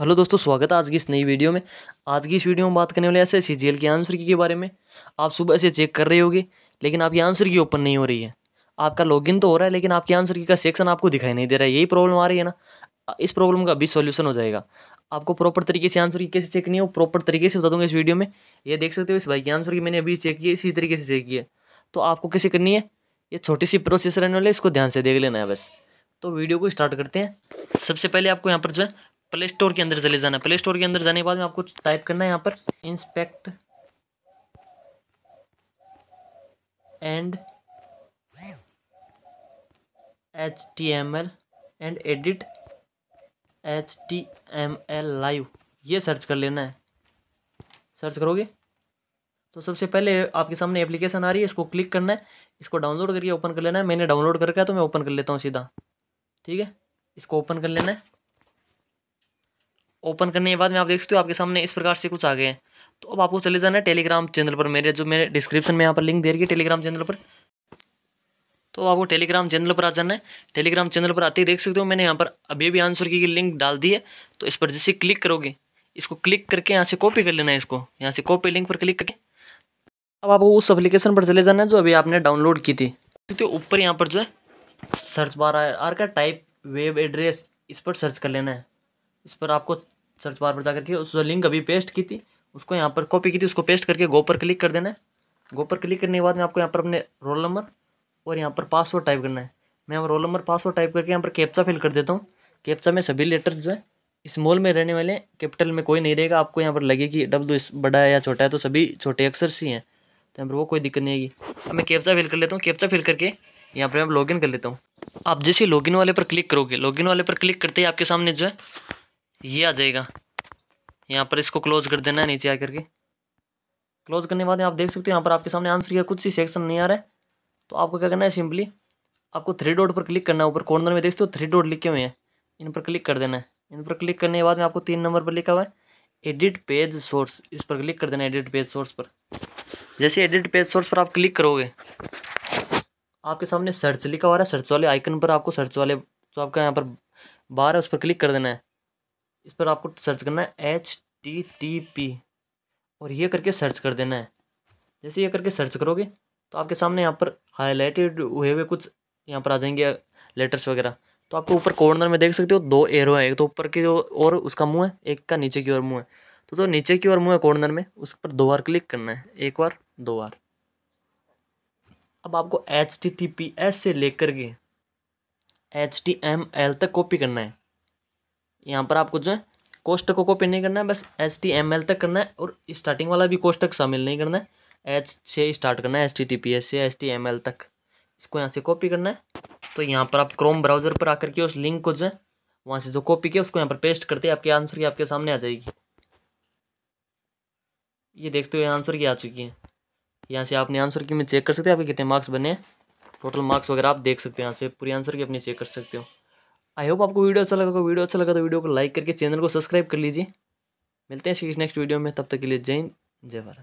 hello दोस्तों स्वागत है आज की इस नई वीडियो में आज की इस वीडियो में बात करने वाले ऐसे सी के आंसर की के बारे में आप सुबह से चेक कर रहे होगे लेकिन आपकी आंसर की ओपन नहीं हो रही है आपका लॉगिन तो हो रहा है लेकिन आपकी आंसर की का सेक्शन आपको दिखाई नहीं दे रहा है यही प्रॉब्लम आ रही है ना इस प्रॉब्लम का भी सोल्यूशन हो जाएगा आपको प्रॉपर तरीके से आंसर की कैसे चेक नहीं हो प्रॉपर तरीके से बता दूंगा इस वीडियो में ये देख सकते हो इस भाई की आंसर की मैंने अभी चेक किया इसी तरीके से चेक किया तो आपको कैसे करनी है ये छोटी सी प्रोसेस रहने वाली इसको ध्यान से देख लेना है बस तो वीडियो को स्टार्ट करते हैं सबसे पहले आपको यहाँ पर जो है प्ले स्टोर के अंदर चले जाना प्ले स्टोर के अंदर जाने के बाद में आपको टाइप करना है यहाँ पर inspect and H T M L and edit H T M L live ये सर्च कर लेना है सर्च करोगे तो सबसे पहले आपके सामने एप्लीकेशन आ रही है इसको क्लिक करना है इसको डाउनलोड करके ओपन कर लेना है मैंने डाउनलोड करके तो मैं ओपन कर लेता हूँ सीधा ठीक है इसको ओपन कर लेना है ओपन करने के बाद में आप देख सकते हो आपके सामने इस प्रकार से कुछ आ गए हैं तो अब आपको चले जाना है टेलीग्राम चैनल पर मेरे जो मेरे डिस्क्रिप्शन में यहाँ पर लिंक दे रही है टेलीग्राम चैनल पर तो आपको टेलीग्राम चैनल पर आ जाना है टेलीग्राम चैनल पर आते ही देख सकते हो मैंने यहाँ पर अभी भी आंसर की लिंक डाल दी है तो इस पर जैसे क्लिक करोगे इसको क्लिक करके यहाँ से कॉपी कर लेना है इसको यहाँ से कॉपी लिंक पर क्लिक करके अब आपको उस एप्लीकेशन पर चले जाना है जो अभी आपने डाउनलोड की थी तो ऊपर यहाँ पर जो है सर्च बार आर का टाइप वेब एड्रेस इस पर सर्च कर लेना है इस पर आपको सर्च बार पर जा करके उस लिंक अभी पेस्ट की थी उसको यहाँ पर कॉपी की थी उसको पेस्ट करके गो पर क्लिक कर देना है गो पर क्लिक करने के बाद में आपको यहाँ पर अपने रोल नंबर और यहाँ पर पासवर्ड टाइप करना है मैं यहाँ रोल नंबर पासवर्ड टाइप करके यहाँ पर कैप्चा फिल कर देता हूँ कैप्चा में सभी लेटर्स जो है स्मॉल में रहने वाले कैपिटल में कोई नहीं रहेगा आपको यहाँ पर लगे कि डब्लू बड़ा है या छोटा है तो सभी छोटे अक्सर सी हैं तो यहाँ पर वो कोई दिक्कत नहीं आएगी अब मैं कैप्चा फिल कर लेता हूँ कैप्चा फिल करके यहाँ पर मैं लॉगिन कर लेता हूँ आप जैसे लॉगिन वाले पर क्लिक करोगे लॉगिन वाले पर क्लिक करते ही आपके सामने जो है ये आ जाएगा यहाँ पर इसको क्लोज कर देना है नीचे आ करके क्लोज करने के बाद आप देख सकते हो यहाँ पर आपके सामने आंसर या कुछ ही सेक्शन नहीं आ रहा है तो आपको क्या करना है सिंपली आपको थ्री डॉट पर क्लिक करना है ऊपर कॉर्नर में देखते हो थ्री डॉट लिखे हुए हैं इन पर क्लिक कर देना है इन पर क्लिक करने के बाद में आपको तीन नंबर पर लिखा हुआ है एडिट पेज सोर्स इस पर क्लिक कर देना एडिट पेज सोर्स पर जैसे एडिट पेज सोर्स पर आप क्लिक करोगे आपके सामने सर्च लिखा हुआ है सर्च वाले आइकन पर आपको सर्च वाले जो आपका यहाँ पर बार है उस पर क्लिक कर देना है इस पर आपको सर्च करना है एच टी टी पी और ये करके सर्च कर देना है जैसे ये करके सर्च करोगे तो आपके सामने यहाँ पर हाईलाइटेड हुए हुए कुछ यहाँ पर आ जाएंगे लेटर्स वगैरह तो आपको ऊपर कॉर्नर में देख सकते हो दो एरो है एक तो ऊपर की जो और उसका मुंह है एक का नीचे की ओर मुंह है तो जो तो नीचे की ओर मुंह है कॉर्नर में उस पर दो बार क्लिक करना है एक बार दो बार अब आपको H T T P S से लेकर के एच टी एम एल तक कॉपी करना है यहाँ पर आपको जो है कोष्टकों को पे नहीं करना है बस एस टी एम एल तक करना है और स्टार्टिंग वाला भी कोष्टक शामिल नहीं करना है एच से स्टार्ट करना है S T T P S से एस टी एम एल तक इसको यहाँ से कॉपी करना है तो यहाँ पर आप क्रोम ब्राउज़र पर आकर के उस लिंक को जो है वहाँ से जो कॉपी किया उसको यहाँ पर पेस्ट करते हैं आपके आंसर की आपके सामने आ जाएगी ये देखते हुए आंसर की आ चुकी है यहाँ से आपने आंसर की में चेक कर सकते हैं आपके कितने मार्क्स बने हैं टोटल मार्क्स वगैरह आप देख सकते हो यहाँ से पूरी आंसर की अपनी चेक कर सकते हो आई होप आपको वीडियो अच्छा लगा तो वीडियो अच्छा लगा तो वीडियो को लाइक करके चैनल को सब्सक्राइब कर लीजिए मिलते हैं नेक्स्ट वीडियो में तब तक के लिए जय हिंद जय भारत